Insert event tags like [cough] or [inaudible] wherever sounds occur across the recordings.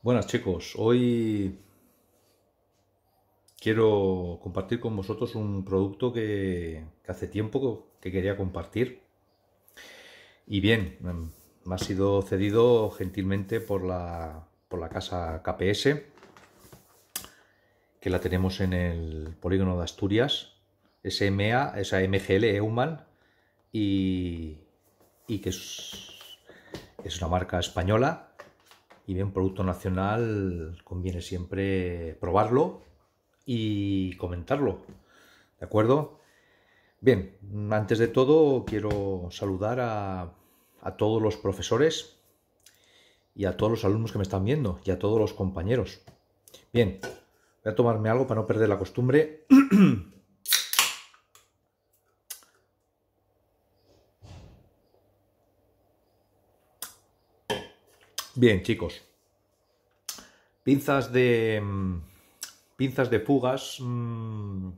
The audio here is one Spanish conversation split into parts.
Buenas chicos, hoy quiero compartir con vosotros un producto que, hace tiempo que quería compartir. Y bien, em, me ha sido cedido gentilmente por la, casa KPS, que la tenemos en el polígono de Asturias, SMA, esa MGL Euman, y, que es, es una marca española y bien, producto nacional conviene siempre probarlo y comentarlo. ¿De acuerdo? Bien, antes de todo quiero saludar a, a todos los profesores y a todos los alumnos que me están viendo y a todos los compañeros. Bien, voy a tomarme algo para no perder la costumbre. [clears throat] Bien, chicos. Pinzas de. Mm, pinzas de fugas. Mm,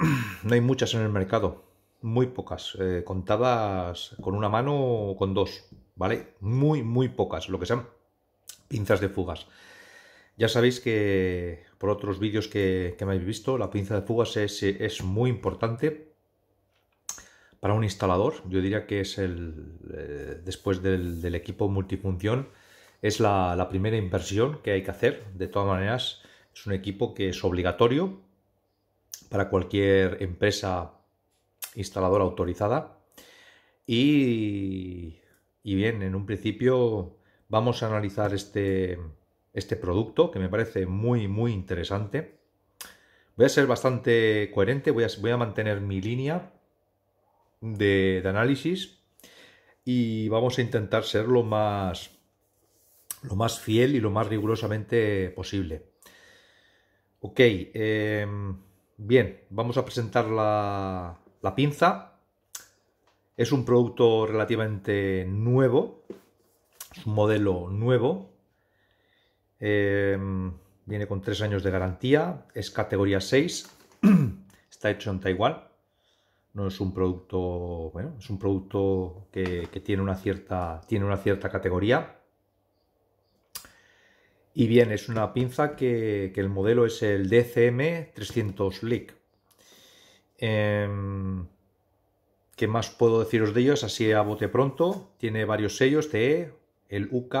[clears throat] no hay muchas en el mercado. Muy pocas. Eh, contadas con una mano o con dos. ¿Vale? Muy, muy pocas. Lo que sean pinzas de fugas. Ya sabéis que por otros vídeos que, me habéis visto, la pinza de fugas es, es muy importante para un instalador, yo diría que es el, eh, después del, equipo multifunción, es la, primera inversión que hay que hacer. De todas maneras, es un equipo que es obligatorio para cualquier empresa instaladora autorizada. Y, y bien, en un principio vamos a analizar este, este producto que me parece muy, muy interesante. Voy a ser bastante coherente, voy voy a mantener mi línea de, análisis y vamos a intentar ser lo más, lo más fiel y lo más rigurosamente posible. Ok, em, bien, vamos a presentar la, la pinza. Es un producto relativamente nuevo, es un modelo nuevo. Em, viene con tres años de garantía, es categoría 6, [clears throat] está hecho en Taiwán no es un producto, bueno, es un producto que, tiene, una cierta, tiene una cierta categoría. Y bien, es una pinza que, el modelo es el DCM 300 Lick. ¿Qué más puedo deciros de ellos? Así a bote pronto. Tiene varios sellos, de el UK,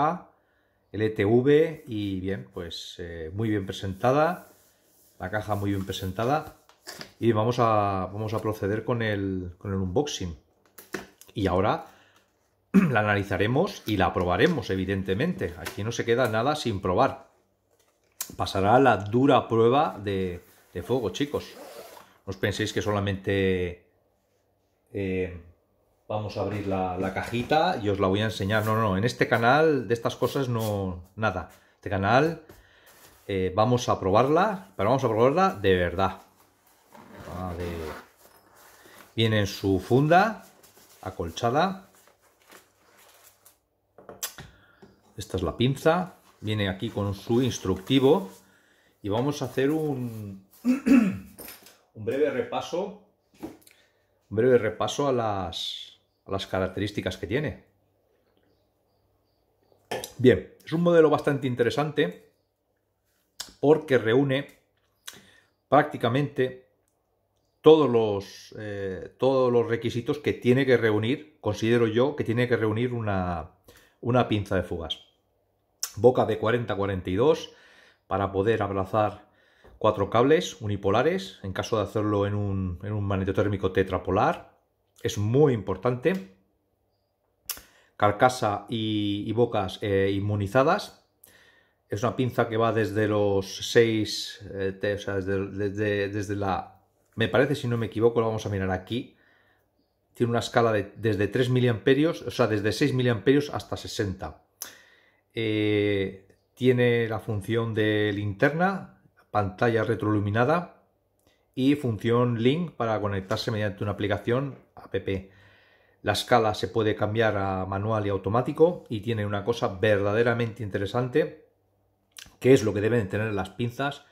el ETV y bien, pues eh, muy bien presentada. La caja muy bien presentada y vamos a, vamos a proceder con el, unboxing. Y ahora [clears throat] la analizaremos y la probaremos, evidentemente. Aquí no se queda nada sin probar. Pasará la dura prueba de, fuego, chicos. No os penséis que solamente eh, vamos a abrir la, cajita y os la voy a enseñar. No, no, en este canal de estas cosas no, nada. Este canal eh, vamos a probarla, pero vamos a probarla de verdad. Ah, viene en su funda acolchada. Esta es la pinza. Viene aquí con su instructivo. Y vamos a hacer un, [clears throat] un breve repaso. Un breve repaso a las, a las características que tiene. Bien, es un modelo bastante interesante porque reúne prácticamente todos los, eh, todos los requisitos que tiene que reunir, considero yo, que tiene que reunir una, pinza de fugas. Boca de 40-42 para poder abrazar cuatro cables unipolares en caso de hacerlo en un, en tetrapolar. Es muy importante. Carcasa y, bocas eh, inmunizadas. Es una pinza que va desde los 6, eh, o sea, desde la me parece, si no me equivoco, lo vamos a mirar aquí, tiene una escala de, desde 3 miliamperios, o sea, desde 6 miliamperios hasta 60. Eh, tiene la función de linterna, pantalla retroiluminada y función link para conectarse mediante una aplicación app. La escala se puede cambiar a manual y automático y tiene una cosa verdaderamente interesante, que es lo que deben tener las pinzas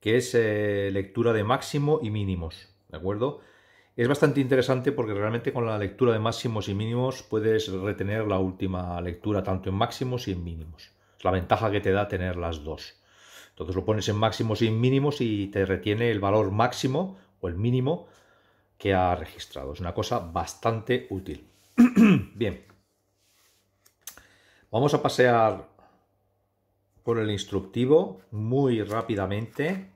que es eh, lectura de máximo y mínimos, ¿de acuerdo? Es bastante interesante porque realmente con la lectura de máximos y mínimos puedes retener la última lectura tanto en máximos y en mínimos. Es la ventaja que te da tener las dos. Entonces lo pones en máximos y en mínimos y te retiene el valor máximo o el mínimo que ha registrado. Es una cosa bastante útil. [clears throat] Bien. Vamos a pasear por el instructivo muy rápidamente.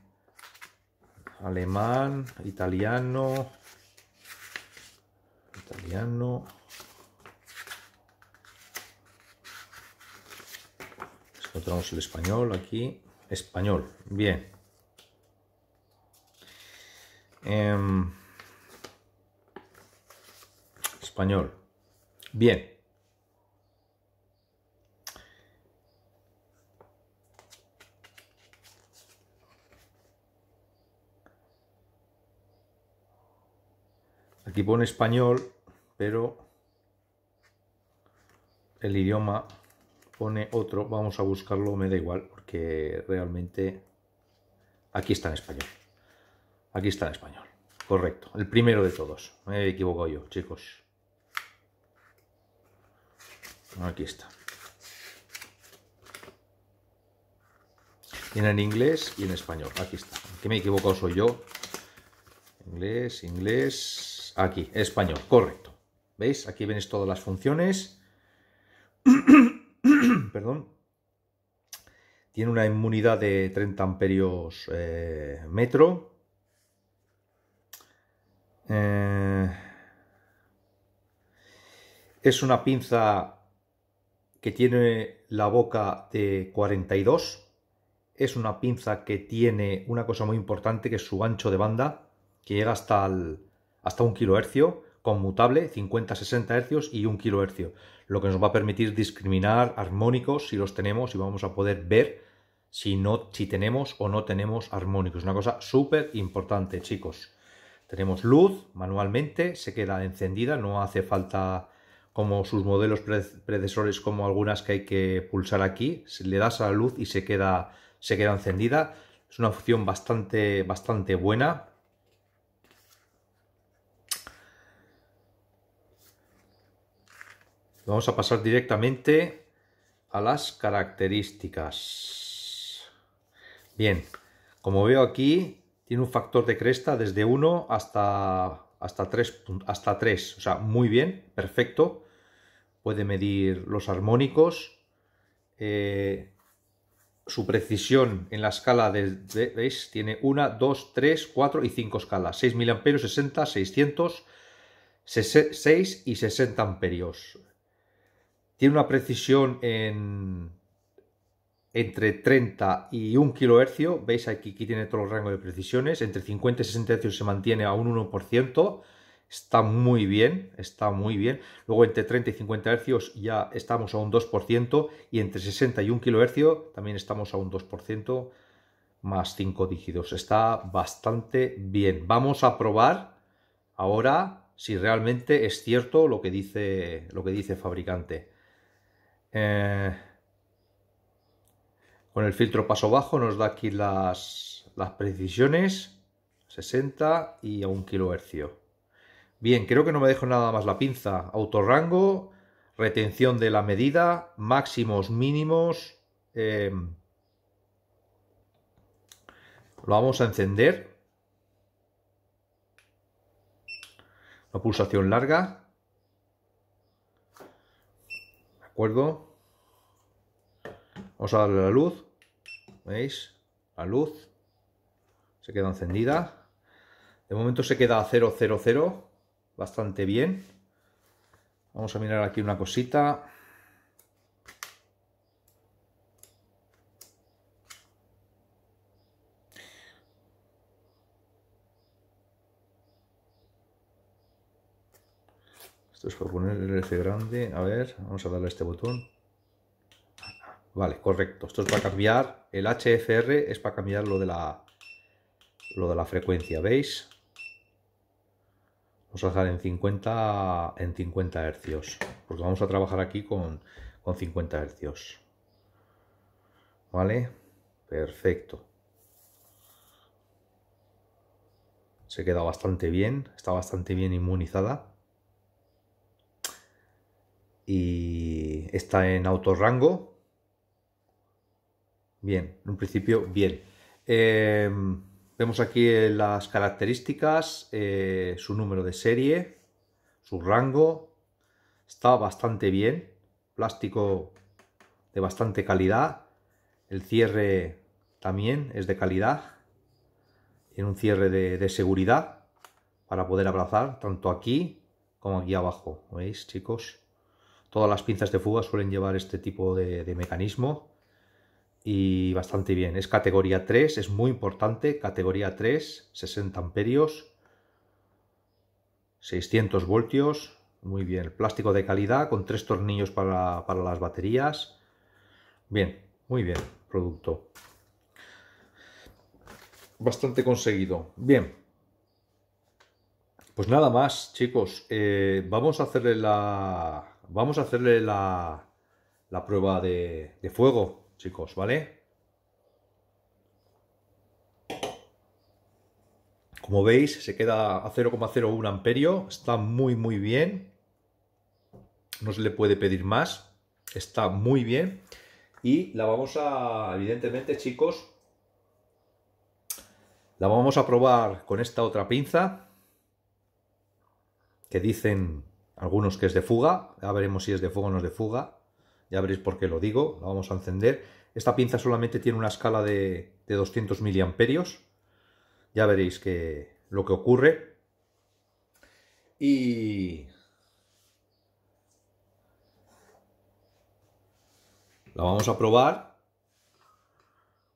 Alemán, italiano, italiano. Encontramos el español aquí. Español, bien. Em, español. Bien. Aquí pone español, pero el idioma pone otro. Vamos a buscarlo, me da igual, porque realmente aquí está en español. Aquí está en español. Correcto, el primero de todos. Me he equivocado yo, chicos. Aquí está. Tiene en inglés y en español. Aquí está. que me he equivocado soy yo. Inglés, inglés aquí, español, correcto. ¿Veis? Aquí venis todas las funciones. [coughs] Perdón. Tiene una inmunidad de 30 amperios eh, metro. Eh, es una pinza que tiene la boca de 42. Es una pinza que tiene una cosa muy importante que es su ancho de banda, que llega hasta el hasta un kHz, conmutable 50-60 hercios y un kilohercio, lo que nos va a permitir discriminar armónicos si los tenemos y vamos a poder ver si, no, si tenemos o no tenemos armónicos. Una cosa súper importante, chicos. Tenemos luz manualmente, se queda encendida, no hace falta como sus modelos predecesores, como algunas que hay que pulsar aquí, le das a la luz y se queda, se queda encendida. Es una opción bastante, bastante buena, Vamos a pasar directamente a las características. Bien, como veo aquí, tiene un factor de cresta desde 1 hasta, hasta, 3, hasta 3. O sea, muy bien, perfecto. Puede medir los armónicos. Eh, su precisión en la escala de, ¿veis? Tiene 1, 2, 3, 4 y 5 escalas. 6 mil amperios, 60, 600, 6 y 60 amperios. Tiene una precisión en entre 30 y 1 kHz. Veis aquí, que tiene todo los rangos de precisiones. Entre 50 y 60 Hz se mantiene a un 1%. Está muy bien, está muy bien. Luego entre 30 y 50 Hz ya estamos a un 2%. Y entre 60 y 1 kHz también estamos a un 2% más 5 dígitos. Está bastante bien. Vamos a probar ahora si realmente es cierto lo que dice, lo que dice el fabricante. Eh, con el filtro paso bajo nos da aquí las, precisiones, 60 y a 1 kHz. Bien, creo que no me dejo nada más la pinza. Autorrango, retención de la medida, máximos, mínimos. Eh, lo vamos a encender. La pulsación larga. ¿De acuerdo? Vamos a darle la luz. ¿Veis? La luz. Se queda encendida. De momento se queda a 0, 0, 0, Bastante bien. Vamos a mirar aquí una cosita. Esto es para poner el F grande. A ver, vamos a darle a este botón. Vale, correcto. Esto es para cambiar. El HFR es para cambiar lo de la, lo de la frecuencia, ¿veis? Vamos a dejar en 50, en 50 hercios, porque vamos a trabajar aquí con, 50 Hz. ¿Vale? Perfecto. Se queda bastante bien, está bastante bien inmunizada. Y está en autorrango, Bien, en un principio bien. Em, vemos aquí eh, las características, eh, su número de serie, su rango. Está bastante bien. Plástico de bastante calidad. El cierre también es de calidad. En un cierre de, seguridad para poder abrazar tanto aquí como aquí abajo. ¿Veis, chicos? Todas las pinzas de fuga suelen llevar este tipo de mecanismo y bastante bien. Es categoría 3, es muy importante, categoría 3, 60 amperios, 600 voltios, muy bien. Plástico de calidad con tres tornillos para, las baterías. Bien, muy bien, producto. Bastante conseguido. Bien. Pues nada más, chicos. Eh, vamos a hacerle la... Vamos a hacerle la, prueba de fuego chicos, ¿vale? Como veis, se queda a 0,01 amperio, está muy muy bien, no se le puede pedir más, está muy bien. Y la vamos a, evidentemente chicos, la vamos a probar con esta otra pinza, que dicen algunos que es de fuga, ya veremos si es de fuga o no es de fuga ya veréis por qué lo digo, la vamos a encender. Esta pinza solamente tiene una escala de, 200 miliamperios, ya veréis que, lo que ocurre. Y... La vamos a probar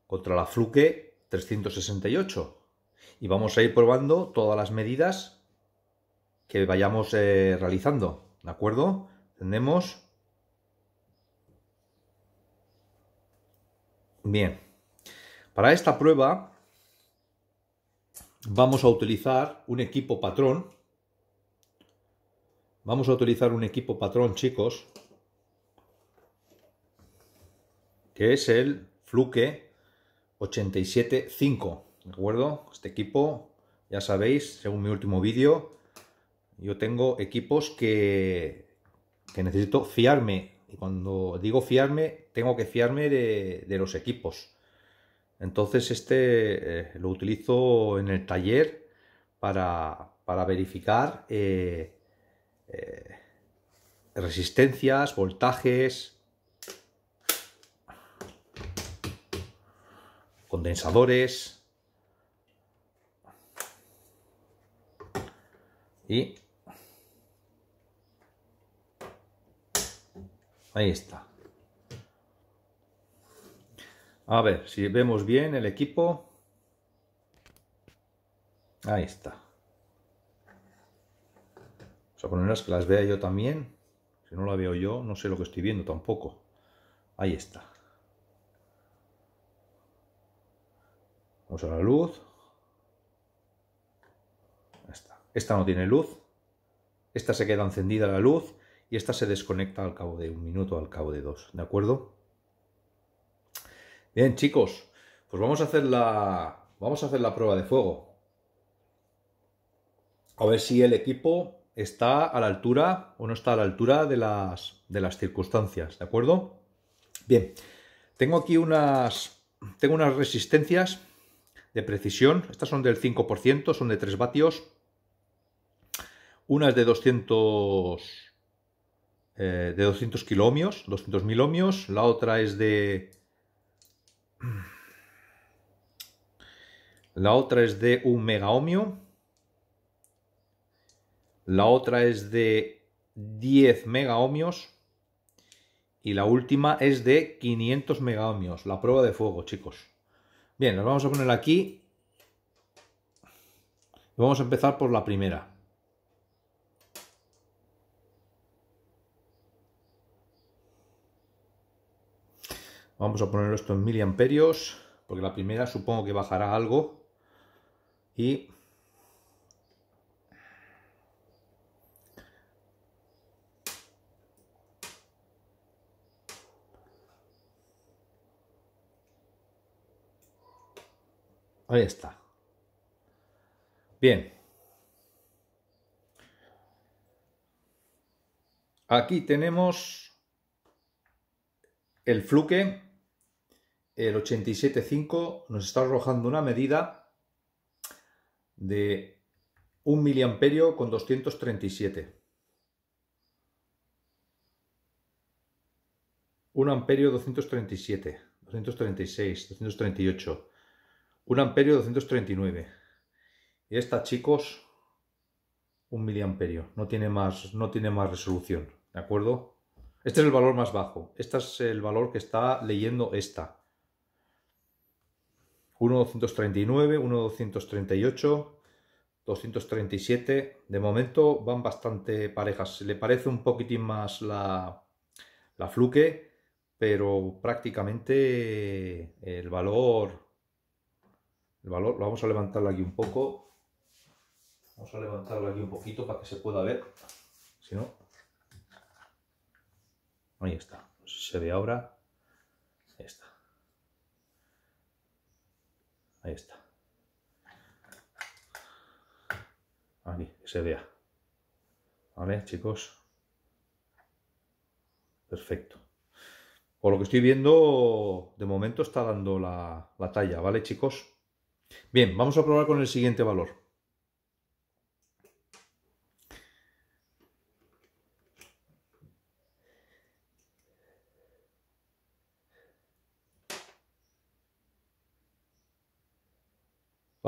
contra la Fluke 368 y vamos a ir probando todas las medidas que vayamos eh, realizando, ¿de acuerdo? Tenemos Bien, para esta prueba vamos a utilizar un equipo patrón. Vamos a utilizar un equipo patrón, chicos, que es el Fluke 875, ¿de acuerdo? Este equipo, ya sabéis, según mi último vídeo, yo tengo equipos que, que necesito fiarme. Y cuando digo fiarme, tengo que fiarme de, los equipos. Entonces este eh, lo utilizo en el taller para, verificar eh, eh, resistencias, voltajes, condensadores y ahí está. A ver, si vemos bien el equipo. Ahí está. Vamos a ponerlas que las vea yo también. Si no la veo yo, no sé lo que estoy viendo tampoco. Ahí está. Vamos a la luz. Esta. esta no tiene luz. Esta se queda encendida la luz y esta se desconecta al cabo de un minuto, al cabo de dos. ¿De acuerdo? Bien, chicos, pues vamos a hacer la, vamos a hacer la prueba de fuego. A ver si el equipo está a la altura o no está a la altura de las, de las circunstancias, ¿de acuerdo? Bien, tengo aquí unas, tengo unas resistencias de precisión. Estas son del 5%, son de 3 vatios. Una es de 200, eh, de 200 200.000 ohmios. La otra es de la otra es de un ohmio La otra es de 10 ohmios Y la última es de 500 ohmios La prueba de fuego, chicos. Bien, nos vamos a poner aquí. Vamos a empezar por la primera. Vamos a poner esto en miliamperios, porque la primera supongo que bajará algo. Y... Ahí está. Bien. Aquí tenemos el fluque el 87.5 nos está arrojando una medida de 1 miliamperio con 237. 1 amperio 237, 236, 238, 1 amperio 239. Y esta, chicos, 1 miliamperio, no tiene más, no tiene más resolución, ¿de acuerdo? Este es el valor más bajo, este es el valor que está leyendo esta. 1.239, 1.238, 237. De momento van bastante parejas. Le parece un poquitín más la, la Fluke, pero prácticamente eh, el valor, el valor, lo vamos a levantar aquí un poco. Vamos a levantarlo aquí un poquito para que se pueda ver. Si no, ahí está. se ve ahora. Ahí Ahí, que se vea. ¿Vale, chicos? Perfecto. Por lo que estoy viendo, de momento está dando la, la talla, ¿vale, chicos? Bien, vamos a probar con el siguiente valor.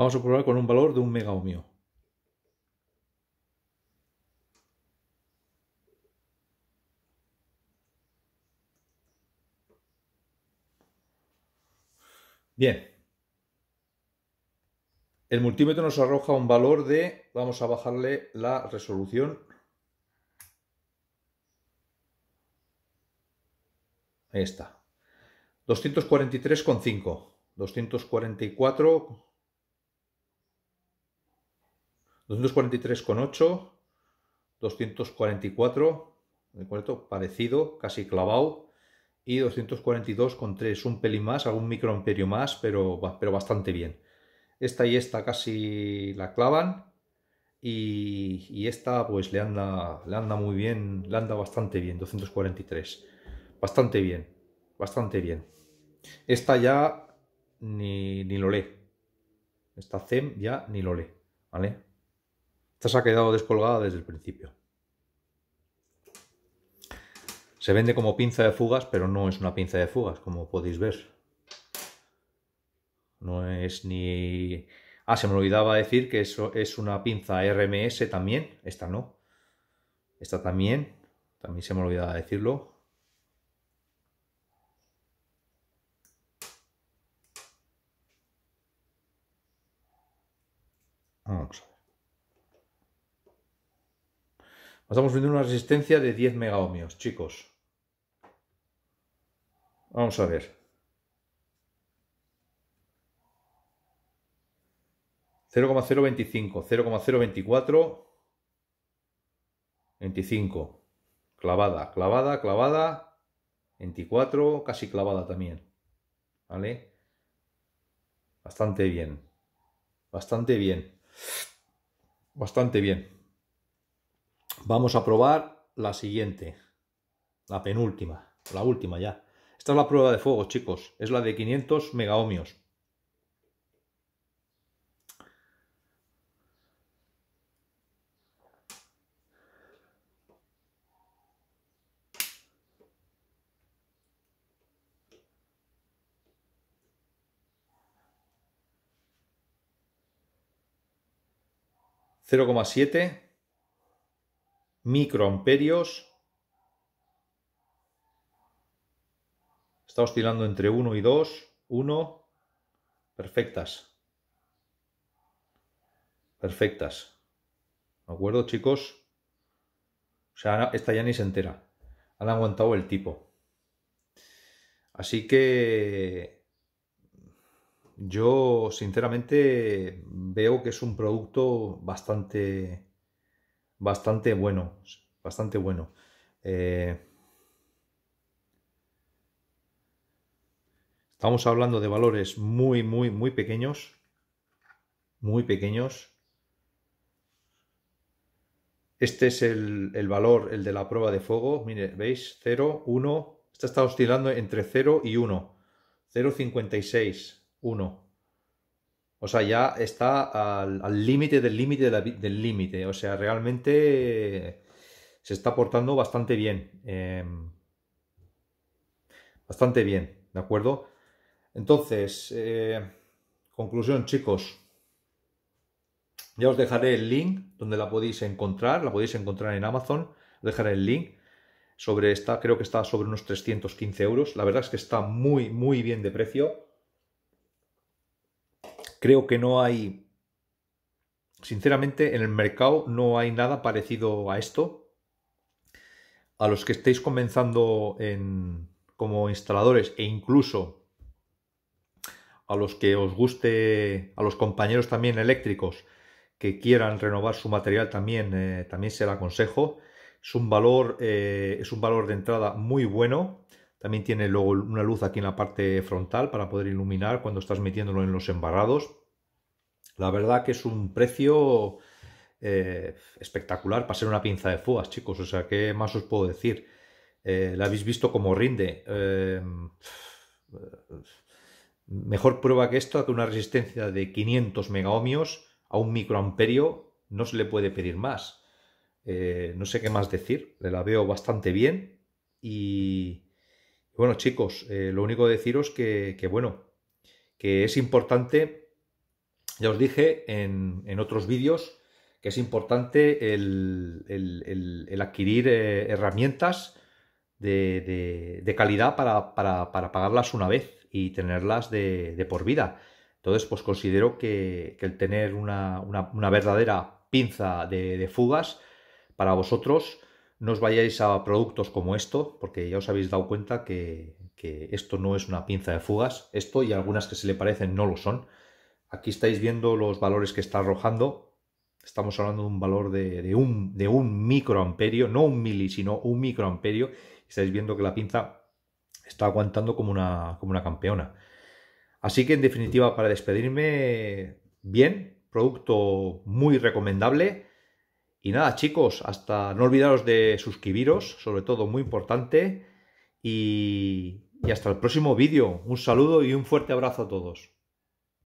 Vamos a probar con un valor de un megaohmio. Bien. El multímetro nos arroja un valor de, vamos a bajarle la resolución. Ahí está. 243,5. 244 243,8, 244, ¿de acuerdo? Parecido, casi clavado. Y 242,3, un pelín más, algún microamperio más, pero, pero bastante bien. Esta y esta casi la clavan. Y, esta pues le anda, le anda muy bien, le anda bastante bien, 243. Bastante bien, bastante bien. Esta ya ni, ni lo lee. Esta CEM ya ni lo lee, ¿vale? Esta se ha quedado descolgada desde el principio. Se vende como pinza de fugas, pero no es una pinza de fugas, como podéis ver. No es ni... Ah, se me olvidaba decir que eso es una pinza RMS también. Esta no. Esta también. También se me olvidaba decirlo. Vamos estamos viendo una resistencia de 10 megaohmios, chicos. Vamos a ver. 0,025, 0,024, 25. Clavada, clavada, clavada, 24, casi clavada también. ¿Vale? Bastante bien. Bastante bien. Bastante bien. Vamos a probar la siguiente. La penúltima. La última ya. Esta es la prueba de fuego, chicos. Es la de 500 megaohmios. ¿0,7? microamperios. Está oscilando entre 1 y 2. 1. Perfectas. Perfectas. ¿De acuerdo, chicos? O sea, esta ya ni se entera. Han aguantado el tipo. Así que yo sinceramente veo que es un producto bastante bastante bueno, bastante bueno. Eh, estamos hablando de valores muy, muy, muy pequeños, muy pequeños. Este es el, el valor, el de la prueba de fuego. Mire, ¿veis? 0, 1. Esta está oscilando entre 0 y 1. 0,56, 1. O sea, ya está al límite del límite del límite. O sea, realmente se está portando bastante bien. Em, bastante bien, ¿de acuerdo? Entonces, eh, conclusión, chicos. Ya os dejaré el link donde la podéis encontrar. La podéis encontrar en Amazon. dejaré el link sobre esta. Creo que está sobre unos 315 euros. La verdad es que está muy, muy bien de precio. Creo que no hay, sinceramente, en el mercado no hay nada parecido a esto. A los que estéis comenzando en, como instaladores e incluso a los que os guste, a los compañeros también eléctricos que quieran renovar su material también, eh, también se lo aconsejo. Es un valor, eh, es un valor de entrada muy bueno. También tiene luego una luz aquí en la parte frontal para poder iluminar cuando estás metiéndolo en los embarrados. La verdad que es un precio eh, espectacular para ser una pinza de fugas, chicos. O sea, ¿qué más os puedo decir? Eh, la habéis visto como rinde. Em, mejor prueba que esto, que una resistencia de 500 megaohmios a un microamperio no se le puede pedir más. Eh, no sé qué más decir, Le la veo bastante bien y bueno, chicos, eh, lo único que deciros que, que, bueno, que es importante, ya os dije en, en otros vídeos, que es importante el, el, adquirir eh, herramientas de, de, de calidad para, para, para, pagarlas una vez y tenerlas de, de por vida. Entonces, pues considero que, el tener una, una, una, verdadera pinza de fugas para vosotros no os vayáis a productos como esto, porque ya os habéis dado cuenta que, esto no es una pinza de fugas. Esto y algunas que se le parecen no lo son. Aquí estáis viendo los valores que está arrojando. Estamos hablando de un valor de, un, de un microamperio, no un mili, sino un microamperio. Estáis viendo que la pinza está aguantando como una, como una campeona. Así que en definitiva, para despedirme, bien, producto muy recomendable. Y nada, chicos, hasta no olvidaros de suscribiros, sobre todo muy importante. Y, hasta el próximo vídeo. Un saludo y un fuerte abrazo a todos.